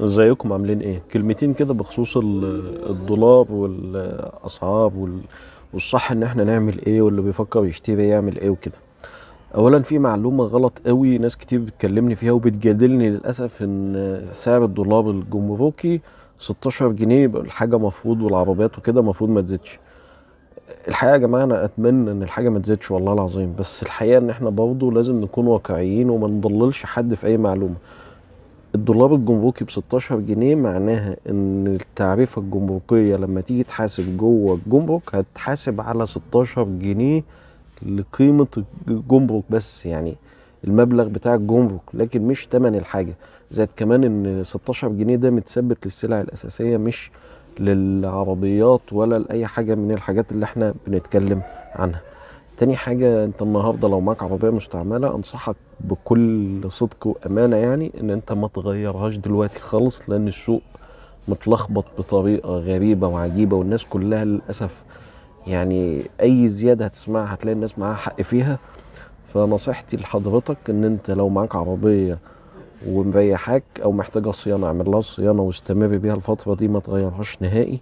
ازيكم عاملين ايه كلمتين كده بخصوص الدولار والاسعار والصح ان احنا نعمل ايه واللي بيفكر يشتري يعمل ايه وكده اولا في معلومه غلط قوي ناس كتير بتكلمني فيها وبتجادلني للاسف ان سعر الدولار الجمركي 16 جنيه الحاجه مفروض والعربيات وكده مفروض ما تزيدش الحقيقه يا جماعه انا اتمنى ان الحاجه ما تزيدش والله العظيم بس الحقيقه ان احنا برضه لازم نكون واقعيين وما نضللش حد في اي معلومه الدولار الجمركي ب 16 جنيه معناها ان التعريفه الجمركيه لما تيجي تحاسب جوه الجمرك هتحاسب على 16 جنيه لقيمه الجمرك بس يعني المبلغ بتاع الجمرك لكن مش تمن الحاجه زائد كمان ان 16 جنيه ده متثبت للسلع الاساسيه مش للعربيات ولا لاي حاجه من الحاجات اللي احنا بنتكلم عنها تاني حاجة انت النهاردة لو معاك عربية مستعملة انصحك بكل صدق وامانة يعني ان انت ما تغيرهاش دلوقتي خالص لان السوق متلخبط بطريقة غريبة وعجيبة والناس كلها للأسف يعني اي زيادة هتسمعها هتلاقي الناس معاها حق فيها فنصيحتي لحضرتك ان انت لو معاك عربية ومريحاك او محتاجة صيانة اعمل لها صيانة واستمر بيها الفترة دي ما تغيرهاش نهائي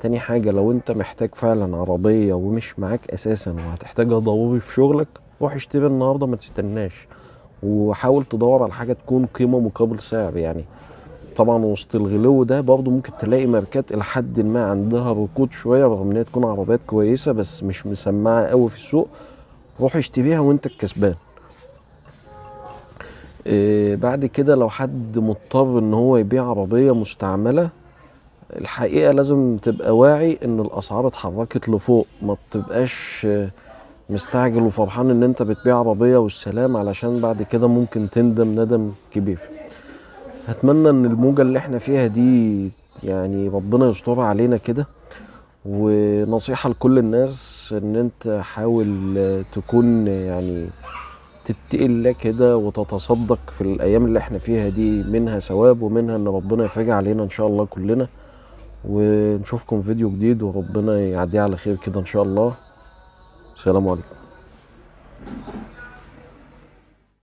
تاني حاجة لو انت محتاج فعلا عربية ومش معاك اساسا وهتحتاجها ضروري في شغلك روح اشتري النهاردة ما تستناش وحاول تدور على حاجة تكون قيمة مقابل سعر يعني طبعا وسط الغلو ده برضه ممكن تلاقي ماركات الى حد ما عندها ركود شويه رغم ان هي تكون عربيات كويسه بس مش مسمعه قوي في السوق روح اشتريها وانت الكسبان آه، بعد كده لو حد مضطر ان هو يبيع عربيه مستعمله الحقيقه لازم تبقى واعي ان الاسعار اتحركت لفوق ما تبقاش مستعجل وفرحان ان انت بتبيع عربيه والسلام علشان بعد كده ممكن تندم ندم كبير اتمنى ان الموجه اللي احنا فيها دي يعني ربنا يسترها علينا كده ونصيحه لكل الناس ان انت حاول تكون يعني تتقي الله كده وتتصدق في الايام اللي احنا فيها دي منها ثواب ومنها ان ربنا يفاجئ علينا ان شاء الله كلنا ونشوفكم فيديو جديد وربنا يعديه على خير كده ان شاء الله السلام عليكم